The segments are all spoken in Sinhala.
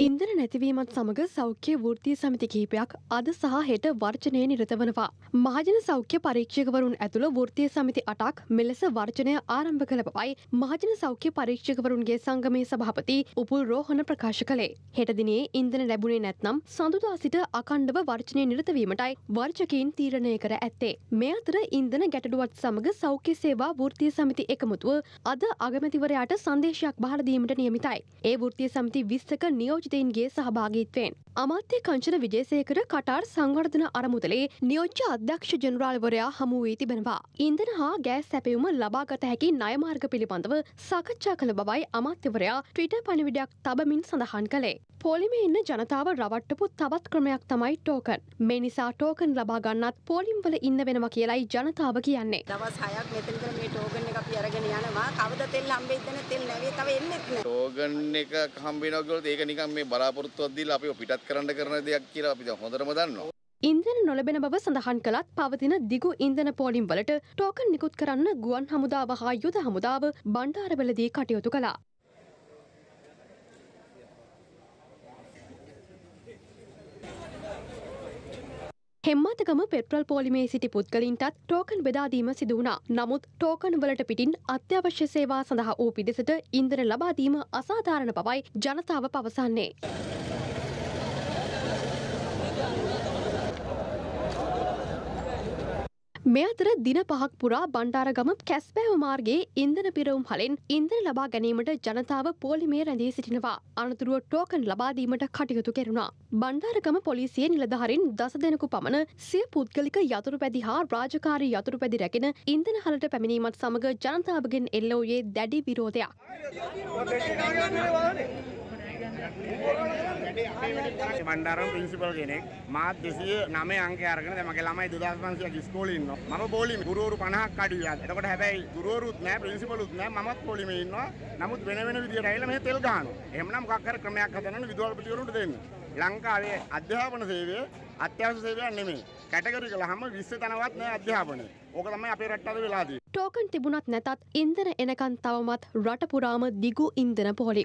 ඉන්දන නැතිවීමත් සමඟ සෞඛ්‍ය වෘතිය සමිති කිහිපයක් අද සහ හෙට වර්චනය නිරත වනවා. මහජන සෞඛ්‍ය පරීක්ෂකවරුන් ඇතුළ වෘතිය සමිති අටක් මෙලෙස වර්චනය ආරම්භ කළ බවයි මහජන සෞඛ්‍ය පරීක්ෂකවරුන්ගේ සංගමේ සභාපති උපුල් රෝහණ ප්‍රකාශ කළේ. හෙට දිනේ ඉන්දන ලැබුණේ නැත්නම් සඳුදා සිට අකණ්ඩව වර්චනය නිරතවීමටයි වර්චකීන් තීරණය කර ඇත්තේ. මේ අතර ඉන්දන ගැටඩුවත් සමඟ සෞඛ්‍ය සේවා වෘතිය සමිති එකමුතුව අද අගමැතිවරයාට සංදේශයක් බහලදීමට නියමිතයි. ඒ වෘතිය සමිති විස්සක නියෝජ ආරක්ෂිතයින්ගේ සහභාගීත්වයෙන්. අමාත්‍ය කංචන විජේසේකර කටාර් සංවර්ධන අරමුදලේ නියෝජ්‍ය අධ්‍යක්ෂ ජනරාල්වරයා හමු වී තිබෙනවා. ඉන්ධන හා ගෑස් සැපයුම ලබාගත හැකි ණයමාර්ග පිළිබඳව සාකච්ඡා කළ බවයි අමාත්‍යවරයා ට්විටර් පණිවිඩයක් තබමින් සඳහන් කළේ. පොලිම ඉන්න ජනතාව රවට්ටපු තවත් ක්‍රමයක් තමයි ටෝකන්. මේ නිසා ටෝකන් ලබා ගන්නත් පොලිම්වල ඉන්න වෙනවා කියලයි ජනතාව කියන්නේ. දවස් 6ක් මෙතනට මේ ටෝකන් එක අපි අරගෙන යනවා. කවද තෙල් හම්බෙයිද නැත්නම් තෙල් නැවේ තව එන්නෙත් නෑ. ටෝකන් එක හම්බෙනවා කියලොත් ඒක නිකන් මේ බලාපොරොත්තුවක් දීලා අපිව පිටත් කරන්න කරන දෙයක් කියලා අපි දැන් හොඳටම දන්නවා. ඉන්දන නොලබෙන බව සඳහන් කළත් පවතින දිගු ඉන්දන පෝලිම් වලට ටෝකන් නිකුත් කරන්න ගුවන් හමුදාව හා යුද හමුදාව බණ්ඩාරවලදී කටයුතු කළා. හෙම්මතකම පෙට්‍රල් පෝලිමේ සිටි පුද්ගලින්ටත් ටෝකන් බෙදාදීම සිදුවනා. නමුත් ටෝකන් වලට පිටින් අත්‍යවශ්‍ය සේවා සඳහා වූ පිදෙසට ඉන්දන ලබාදීම අසාධාරණ බවයි ජනතාව පවසන්නේ. මේ අතර දින පහක් පුරා බණ්ඩාරගම කැස්බෑව මාර්ගයේ ඉන්ධන පිරවුම් හලෙන් ඉන්ධන ලබා ගැනීමට ජනතාව පෝලිමේ රැඳී සිටිනවා. අනතුරුව ටෝකන් ලබාදීමට කටයුතු කෙරුණා. බණ්ඩාරගම පොලිසිය නිලධහරින් දස දෙනකු පමණ සිය පුද්ගලික යතුරු පැදි හා රාජකාරී යතුරු පැදි රැගෙන ඉන්ධන හලට පැමිණීමත් සමඟ ජනතාවගෙන් එල්ලෝයේ දැඩි විරෝධයක්. බණ්ඩාරම් ප්‍රින්සිපල් කෙනෙක් මාත් දෙසිය නමේ අංක අරගෙන දැන් මගේ ළමයි 2500ක් ඉස්කෝලේ ඉන්නවා මම බෝලිමේ ගුරුවරු 50ක් අඩුයි අද එතකොට හැබැයි ගුරුවරුත් නැහැ ප්‍රින්සිපලුත් නැහැ මමත් බෝලිමේ ඉන්නවා නමුත් වෙන වෙන විදියට ඇවිල්ලා මේ තෙල් ගහනවා එහෙමනම් මොකක් හරි ක්‍රමයක් හදන්න විදුහල්පතිවරුන්ට දෙන්න ලංකාවේ අධ්‍යාපන සේවය අත්‍යවශ්‍ය සේවයක් නෙමෙයි කැටගරි කළාම 20 තනවත් නැහැ අධ්‍යාපනය ඕක තමයි අපේ රටට වෙලා තියෙන්නේ ටෝකන් තිබුණත් නැතත් ඉන්ධන එනකන් තවමත් රට පුරාම දිගු ඉන්ධන පොහොලි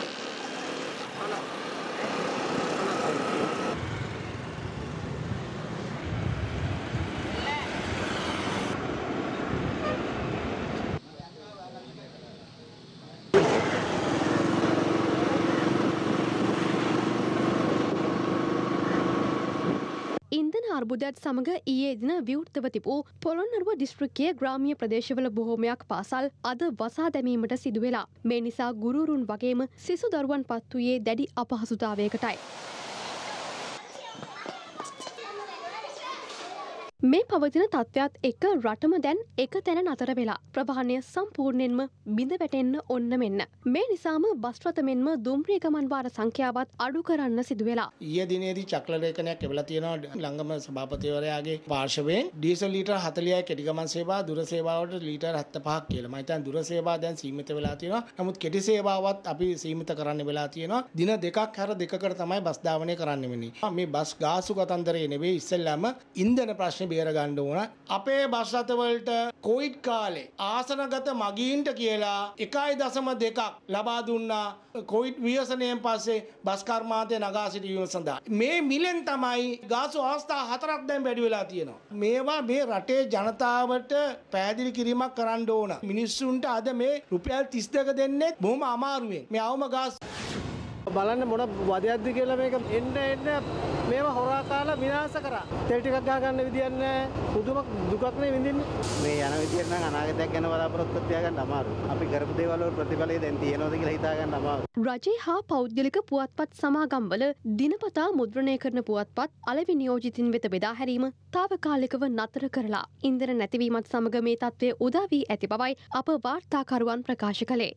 ඉන්දන අර්බුදයක්ත් සමඟ ඊයේ දින විවෘතව තිබූ පොළොන්නරුව දිස්ත්‍රික්කයේ ග්‍රාමිය ප්‍රදේශවල බොහොමයක් පාසල් අද වසා දැමීමට සිදුවෙලා. මේ නිසා ගුරුරුන් වගේම සිසු දරුවන් පත්වයේ දැඩි අපහසුතාවයකටයි. මේ පවතින තත්ත්වයක් එක රටම දැන් එක තැන නතර වෙලා ප්‍රවාහණය සම්පූර්ණයෙන්ම බිඳ වැටෙන්න ඔන්න මෙන්න. මේ නිසාම බස්රත මෙන්ම දුම්රිය ගමන් වාර සංඛ්‍යාවත් අඩු කරන්න සිදු වෙලා. ඊයේ දිනේදී චක්‍රලේඛනයක් එවලා තියෙනවා ලංගම සභාපතිවරයාගේ පාර්ශවයෙන් ඩීසල් ලීටර් 40යි කෙටි ගමන් සේවා දුර සේවාවට ලීටර් 75ක් කියලා. මම හිතන්නේ දුර සේවා දැන් සීමිත වෙලා තියෙනවා. නමුත් කෙටි සේවාවත් අපි සීමිත කරන්න වෙලා තියෙනවා. දින දෙකක් හැර දෙකකට තමයි බස් ධාවනය කරන්න වෙන්නේ. මේ බස් ගාසු කතන්දරේ නෙවෙයි ඉස්සෙල්ලාම ඉන්ධන ප්‍රශ්නේ බේර ගන්න ඕන. අපේ බස් රථවලට කොවිඩ් කාලේ ආසනගත මගීන්ට කියලා 1.2ක් ලබා දුන්නා කොවිඩ් ව්‍යසනයෙන් පස්සේ බස් කර්මාන්තය නගා සිටීම සඳහා. මේ මිලෙන් තමයි ගාසු අවස්ථා හතරක් දැන් වැඩි වෙලා තියෙනවා. මේවා මේ රටේ ජනතාවට පැහැදිලි කිරීමක් කරන්න ඕන. මිනිස්සුන්ට අද මේ රුපියල් 32 දෙන්නේ බොහොම අමාරුවෙන්. මේ අවම ගාස් බලන්න මොන වදයක්ද කියලා මේක එන්න එන්න මේව හොරා කාලා විනාශ කරා. තෙල් ටිකක් ගහ ගන්න විදියක් නැහැ. පුදුම දුකක් නේ විඳින්නේ. මේ යන විදියට නම් අනාගතයක් ගැන බලාපොරොත්තු තියාගන්න අමාරුයි. අපි කරපු දේවල් වල ප්‍රතිඵලය දැන් තියෙනවද කියලා හිතා ගන්න අමාරුයි. රජය හා පෞද්ගලික පුවත්පත් සමාගම්වල දිනපතා මුද්‍රණය කරන පුවත්පත් අලෙවි නියෝජිතින් වෙත බෙදා හැරීම తాවකාලිකව නතර කරලා ඉන්ධන නැතිවීමත් සමග මේ තත්ත්වය උදා වී ඇති බවයි අප වාර්තාකරුවන් ප්‍රකාශ කළේ.